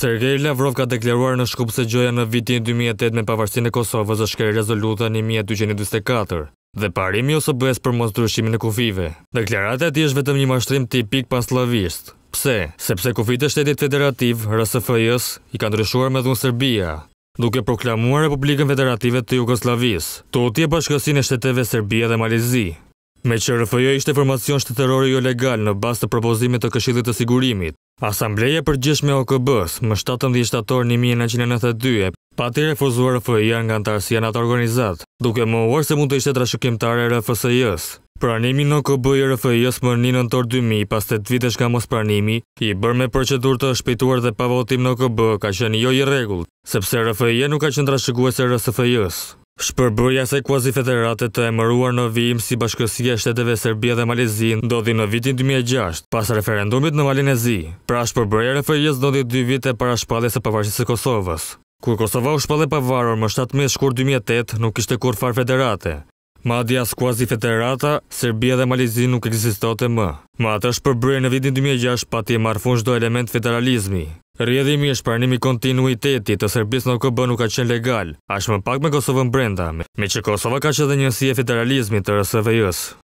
Sergej Lavrov ka deklaruar në shkup se gjoja në vitin 2008 me pavarësin e Kosovës është kërë rezoluta 1224 dhe parimi ose bëhes për mos e kufive. Deklarate ati është vetëm një mashtrim tipik pan Pse? Sepse kufit e shtetit federativ, rsfj i ka ndryshuar me dhunë Serbia, duke proklamuar Republikën Federative të Jugoslavis, të utje bashkësin e shteteve Serbia dhe Malizi. Me që RFJ ishte formacion shtetërori jo legal në bas të propozimit të këshillit të sigurimit, Asambleja për gjysh me OKB-s më 17 shtator 1992 pati refuzuar FJ-a nga antarësia në atë organizat, duke më uar se mund të ishte trashëkimtare RFSJ-s. Pranimi në OKB-i RFJ-s më një nëntor 2000 pas të të vitesh ka mos pranimi, i bërë me procedur të shpituar dhe pavotim në OKB ka qenë jo i regullë, sepse RFJ-a nuk ka qenë trashëkuese RSFJ-s. Shpërbërja se kuazi të emëruar në vijim si bashkësia shteteve Serbia dhe Malizin do dhi në vitin 2006 pas referendumit në Malinezi, pra shpërbërja referjes do dhi 2 vite para shpadhe se pavarqis e Kosovës. Kur Kosova u shpadhe pavarur më 7 mes shkur 2008 nuk ishte kur far federate. Ma dhja s'kuazi federata, Serbia dhe Malizin nuk eksistote më. Ma atë është përbërë në vitin 2006 pati e marfun shdo element federalizmi. Rjedhimi e shparnimi kontinuiteti të Serbis në KB nuk ka qenë legal, ashtë më pak me Kosovën brenda, me që Kosova ka që dhe njësie federalizmi të RSVJ-së.